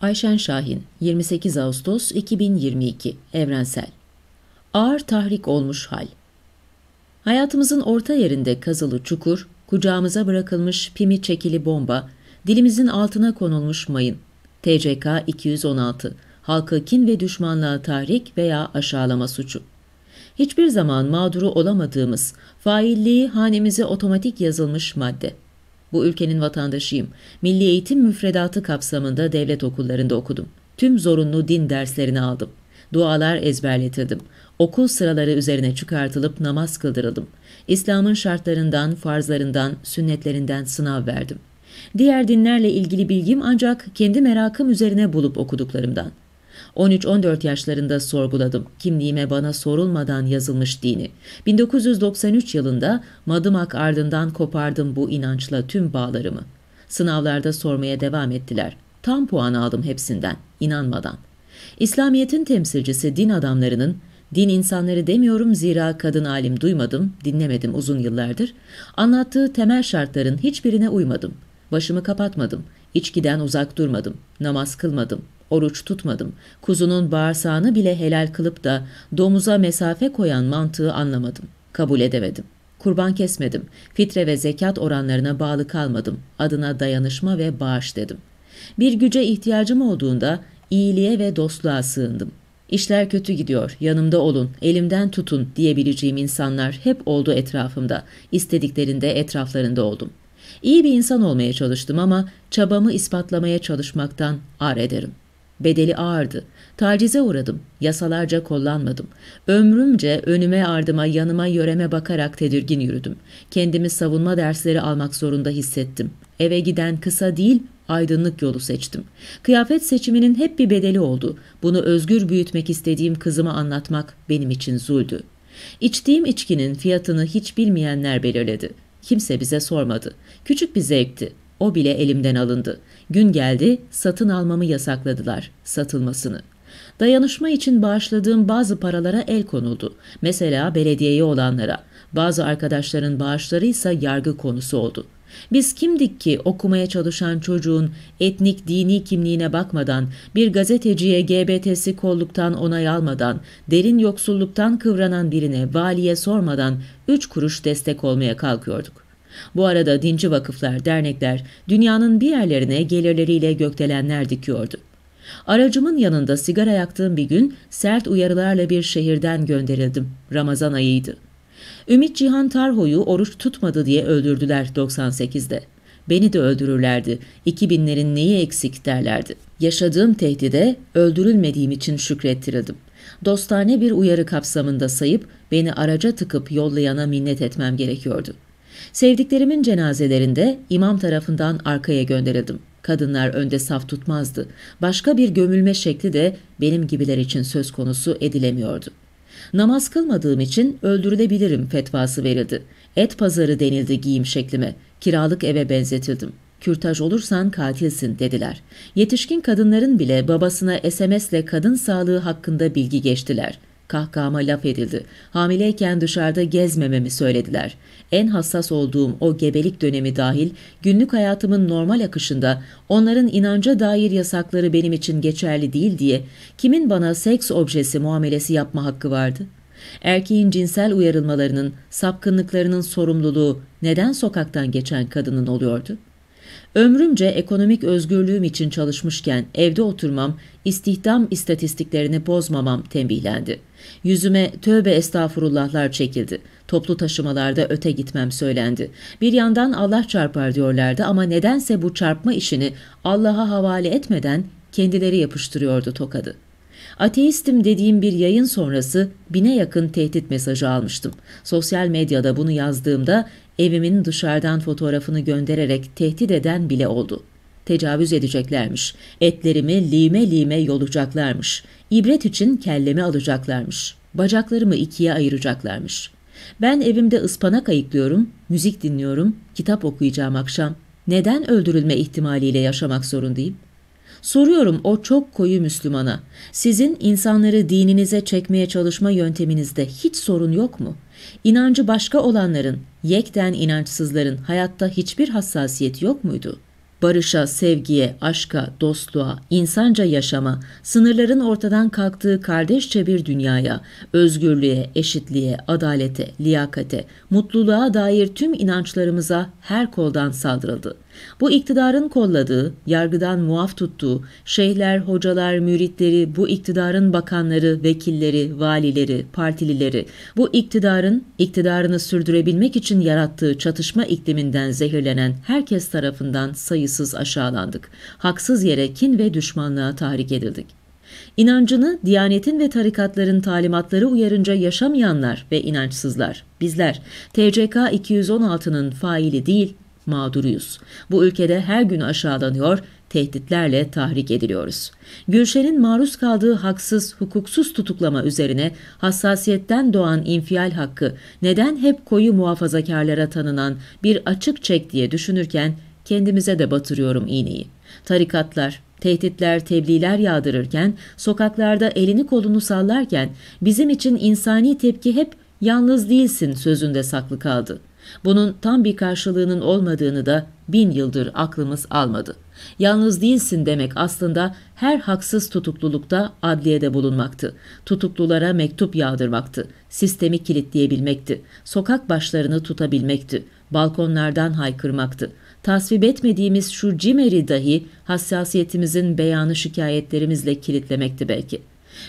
Ayşen Şahin, 28 Ağustos 2022, Evrensel. Ağır tahrik olmuş hal. Hayatımızın orta yerinde kazılı çukur, kucağımıza bırakılmış pimi çekili bomba, dilimizin altına konulmuş mayın. TCK 216, halkı kin ve düşmanlığa tahrik veya aşağılama suçu. Hiçbir zaman mağduru olamadığımız, failliği hanemize otomatik yazılmış madde. Bu ülkenin vatandaşıyım. Milli eğitim müfredatı kapsamında devlet okullarında okudum. Tüm zorunlu din derslerini aldım. Dualar ezberletirdim. Okul sıraları üzerine çıkartılıp namaz kıldırıldım. İslam'ın şartlarından, farzlarından, sünnetlerinden sınav verdim. Diğer dinlerle ilgili bilgim ancak kendi merakım üzerine bulup okuduklarımdan. 13-14 yaşlarında sorguladım kimliğime bana sorulmadan yazılmış dini. 1993 yılında Madımak ardından kopardım bu inançla tüm bağlarımı. Sınavlarda sormaya devam ettiler. Tam puan aldım hepsinden, inanmadan. İslamiyet'in temsilcisi din adamlarının Din insanları demiyorum zira kadın alim duymadım, dinlemedim uzun yıllardır. Anlattığı temel şartların hiçbirine uymadım. Başımı kapatmadım, içkiden uzak durmadım, namaz kılmadım, Oruç tutmadım. Kuzunun bağırsağını bile helal kılıp da domuza mesafe koyan mantığı anlamadım. Kabul edemedim. Kurban kesmedim. Fitre ve zekat oranlarına bağlı kalmadım. Adına dayanışma ve bağış dedim. Bir güce ihtiyacım olduğunda iyiliğe ve dostluğa sığındım. İşler kötü gidiyor, yanımda olun, elimden tutun diyebileceğim insanlar hep oldu etrafımda. İstediklerinde etraflarında oldum. İyi bir insan olmaya çalıştım ama çabamı ispatlamaya çalışmaktan ar ederim. Bedeli ağırdı. Tacize uğradım. Yasalarca kollanmadım. Ömrümce önüme ardıma yanıma yöreme bakarak tedirgin yürüdüm. Kendimi savunma dersleri almak zorunda hissettim. Eve giden kısa değil aydınlık yolu seçtim. Kıyafet seçiminin hep bir bedeli oldu. Bunu özgür büyütmek istediğim kızıma anlatmak benim için zuldü. İçtiğim içkinin fiyatını hiç bilmeyenler belirledi. Kimse bize sormadı. Küçük bir zevkti. O bile elimden alındı. Gün geldi, satın almamı yasakladılar, satılmasını. Dayanışma için bağışladığım bazı paralara el konuldu. Mesela belediyeye olanlara. Bazı arkadaşların bağışlarıysa yargı konusu oldu. Biz kimdik ki okumaya çalışan çocuğun etnik dini kimliğine bakmadan, bir gazeteciye GBT'si kolluktan onay almadan, derin yoksulluktan kıvranan birine valiye sormadan üç kuruş destek olmaya kalkıyorduk. Bu arada dinci vakıflar, dernekler dünyanın bir yerlerine gelirleriyle gökdelenler dikiyordu. Aracımın yanında sigara yaktığım bir gün sert uyarılarla bir şehirden gönderildim. Ramazan ayıydı. Ümit Cihan Tarho'yu oruç tutmadı diye öldürdüler 98'de. Beni de öldürürlerdi. 2000'lerin neyi eksik derlerdi. Yaşadığım tehdide öldürülmediğim için şükrettirildim. Dostane bir uyarı kapsamında sayıp beni araca tıkıp yollayana minnet etmem gerekiyordu.'' Sevdiklerimin cenazelerinde imam tarafından arkaya gönderildim. Kadınlar önde saf tutmazdı. Başka bir gömülme şekli de benim gibiler için söz konusu edilemiyordu. Namaz kılmadığım için öldürülebilirim fetvası verildi. Et pazarı denildi giyim şeklime. Kiralık eve benzetildim. Kürtaj olursan katilsin dediler. Yetişkin kadınların bile babasına SMS'le kadın sağlığı hakkında bilgi geçtiler.'' Kahkahama laf edildi. Hamileyken dışarıda gezmememi söylediler. En hassas olduğum o gebelik dönemi dahil günlük hayatımın normal akışında onların inanca dair yasakları benim için geçerli değil diye kimin bana seks objesi muamelesi yapma hakkı vardı? Erkeğin cinsel uyarılmalarının, sapkınlıklarının sorumluluğu neden sokaktan geçen kadının oluyordu?'' Ömrümce ekonomik özgürlüğüm için çalışmışken evde oturmam, istihdam istatistiklerini bozmamam tembihlendi. Yüzüme tövbe estağfurullahlar çekildi. Toplu taşımalarda öte gitmem söylendi. Bir yandan Allah çarpar diyorlardı ama nedense bu çarpma işini Allah'a havale etmeden kendileri yapıştırıyordu tokadı. Ateistim dediğim bir yayın sonrası bine yakın tehdit mesajı almıştım. Sosyal medyada bunu yazdığımda evimin dışarıdan fotoğrafını göndererek tehdit eden bile oldu. Tecavüz edeceklermiş. Etlerimi lime lime yolacaklarmış. ibret için kellemi alacaklarmış. Bacaklarımı ikiye ayıracaklarmış. Ben evimde ıspanak ayıklıyorum, müzik dinliyorum, kitap okuyacağım akşam. Neden öldürülme ihtimaliyle yaşamak zorundayım?'' Soruyorum o çok koyu Müslümana. Sizin insanları dininize çekmeye çalışma yönteminizde hiç sorun yok mu? İnancı başka olanların, yekten inançsızların hayatta hiçbir hassasiyet yok muydu?'' barışa, sevgiye, aşka, dostluğa, insanca yaşama, sınırların ortadan kalktığı kardeşçe bir dünyaya, özgürlüğe, eşitliğe, adalete, liyakate, mutluluğa dair tüm inançlarımıza her koldan saldırıldı.'' Bu iktidarın kolladığı, yargıdan muaf tuttuğu şeyhler, hocalar, müritleri, bu iktidarın bakanları, vekilleri, valileri, partilileri, bu iktidarın iktidarını sürdürebilmek için yarattığı çatışma ikliminden zehirlenen herkes tarafından sayısız aşağılandık. Haksız yere kin ve düşmanlığa tahrik edildik. İnancını diyanetin ve tarikatların talimatları uyarınca yaşamayanlar ve inançsızlar, bizler, TCK 216'nın faili değil, mağduruyuz. Bu ülkede her gün aşağılanıyor, tehditlerle tahrik ediliyoruz. Gülşen'in maruz kaldığı haksız, hukuksuz tutuklama üzerine hassasiyetten doğan infial hakkı neden hep koyu muhafazakarlara tanınan bir açık çek diye düşünürken kendimize de batırıyorum iğneyi. Tarikatlar, tehditler, tebliğler yağdırırken, sokaklarda elini kolunu sallarken bizim için insani tepki hep yalnız değilsin sözünde saklı kaldı. Bunun tam bir karşılığının olmadığını da bin yıldır aklımız almadı. Yalnız değilsin demek aslında her haksız tutuklulukta adliyede bulunmaktı. Tutuklulara mektup yağdırmaktı. Sistemi kilitleyebilmekti. Sokak başlarını tutabilmekti. Balkonlardan haykırmaktı. Tasvip etmediğimiz şu cimeri dahi hassasiyetimizin beyanı şikayetlerimizle kilitlemekti belki.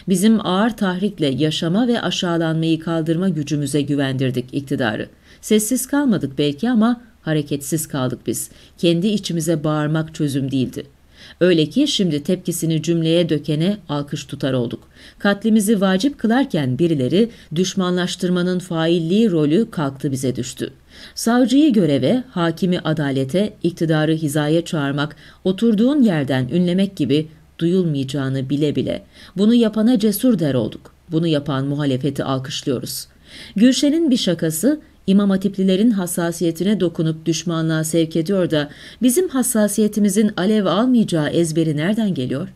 Bizim ağır tahrikle yaşama ve aşağılanmayı kaldırma gücümüze güvendirdik iktidarı. Sessiz kalmadık belki ama hareketsiz kaldık biz. Kendi içimize bağırmak çözüm değildi. Öyle ki şimdi tepkisini cümleye dökene alkış tutar olduk. Katlimizi vacip kılarken birileri düşmanlaştırmanın failliği rolü kalktı bize düştü. Savcıyı göreve, hakimi adalete, iktidarı hizaya çağırmak, oturduğun yerden ünlemek gibi duyulmayacağını bile bile bunu yapana cesur der olduk. Bunu yapan muhalefeti alkışlıyoruz. Gülşen'in bir şakası İmam Hatiplilerin hassasiyetine dokunup düşmanlığa sevk ediyor da bizim hassasiyetimizin alev almayacağı ezberi nereden geliyor?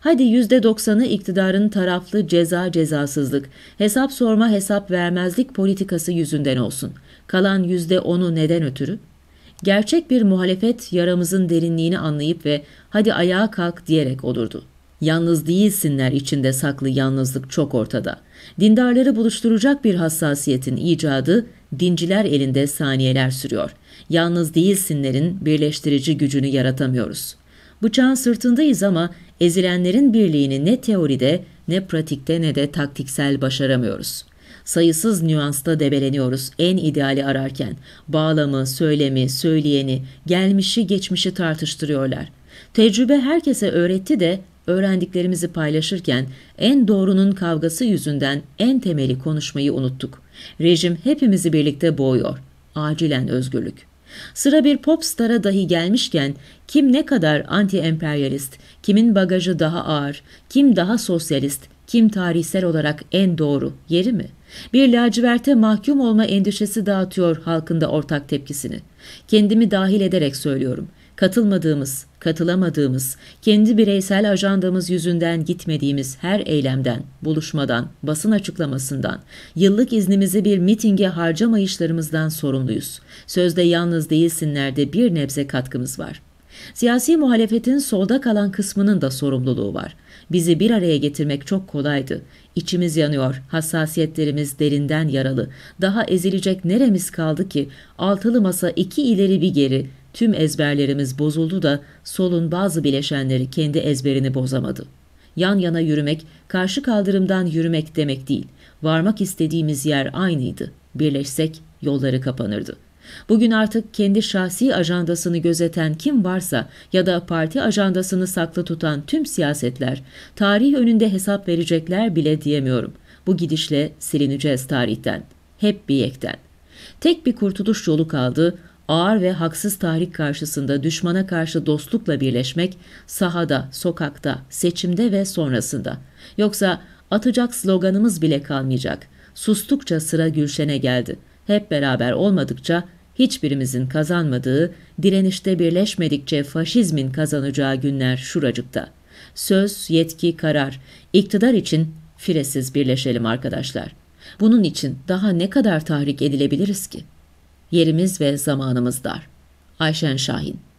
Hadi yüzde doksanı iktidarın taraflı ceza cezasızlık, hesap sorma hesap vermezlik politikası yüzünden olsun. Kalan yüzde onu neden ötürü? Gerçek bir muhalefet yaramızın derinliğini anlayıp ve hadi ayağa kalk diyerek olurdu. Yalnız değilsinler içinde saklı yalnızlık çok ortada. Dindarları buluşturacak bir hassasiyetin icadı dinciler elinde saniyeler sürüyor. Yalnız değilsinlerin birleştirici gücünü yaratamıyoruz. Bıçağın sırtındayız ama ezilenlerin birliğini ne teoride ne pratikte ne de taktiksel başaramıyoruz. Sayısız nüansta debeleniyoruz en ideali ararken. Bağlamı, söylemi, söyleyeni, gelmişi geçmişi tartıştırıyorlar. Tecrübe herkese öğretti de öğrendiklerimizi paylaşırken en doğrunun kavgası yüzünden en temeli konuşmayı unuttuk. Rejim hepimizi birlikte boğuyor. Acilen özgürlük. Sıra bir pop stara dahi gelmişken kim ne kadar anti-emperyalist, kimin bagajı daha ağır, kim daha sosyalist, kim tarihsel olarak en doğru yeri mi? Bir laciverte mahkum olma endişesi dağıtıyor halkında ortak tepkisini. Kendimi dahil ederek söylüyorum katılmadığımız, katılamadığımız, kendi bireysel ajandamız yüzünden gitmediğimiz her eylemden, buluşmadan, basın açıklamasından, yıllık iznimizi bir mitinge harcamayışlarımızdan sorumluyuz. Sözde yalnız değilsinlerde bir nebze katkımız var. Siyasi muhalefetin solda kalan kısmının da sorumluluğu var. Bizi bir araya getirmek çok kolaydı. İçimiz yanıyor, hassasiyetlerimiz derinden yaralı. Daha ezilecek neremiz kaldı ki? Altılı masa iki ileri bir geri, Tüm ezberlerimiz bozuldu da solun bazı bileşenleri kendi ezberini bozamadı. Yan yana yürümek, karşı kaldırımdan yürümek demek değil. Varmak istediğimiz yer aynıydı. Birleşsek yolları kapanırdı. Bugün artık kendi şahsi ajandasını gözeten kim varsa ya da parti ajandasını saklı tutan tüm siyasetler, tarih önünde hesap verecekler bile diyemiyorum. Bu gidişle silineceğiz tarihten. Hep bir yekten. Tek bir kurtuluş yolu kaldı, ağır ve haksız tahrik karşısında düşmana karşı dostlukla birleşmek sahada, sokakta, seçimde ve sonrasında. Yoksa atacak sloganımız bile kalmayacak. Sustukça sıra Gülşen'e geldi. Hep beraber olmadıkça hiçbirimizin kazanmadığı, direnişte birleşmedikçe faşizmin kazanacağı günler şuracıkta. Söz, yetki, karar, iktidar için firesiz birleşelim arkadaşlar. Bunun için daha ne kadar tahrik edilebiliriz ki? Yerimiz ve zamanımız dar. Ayşen Şahin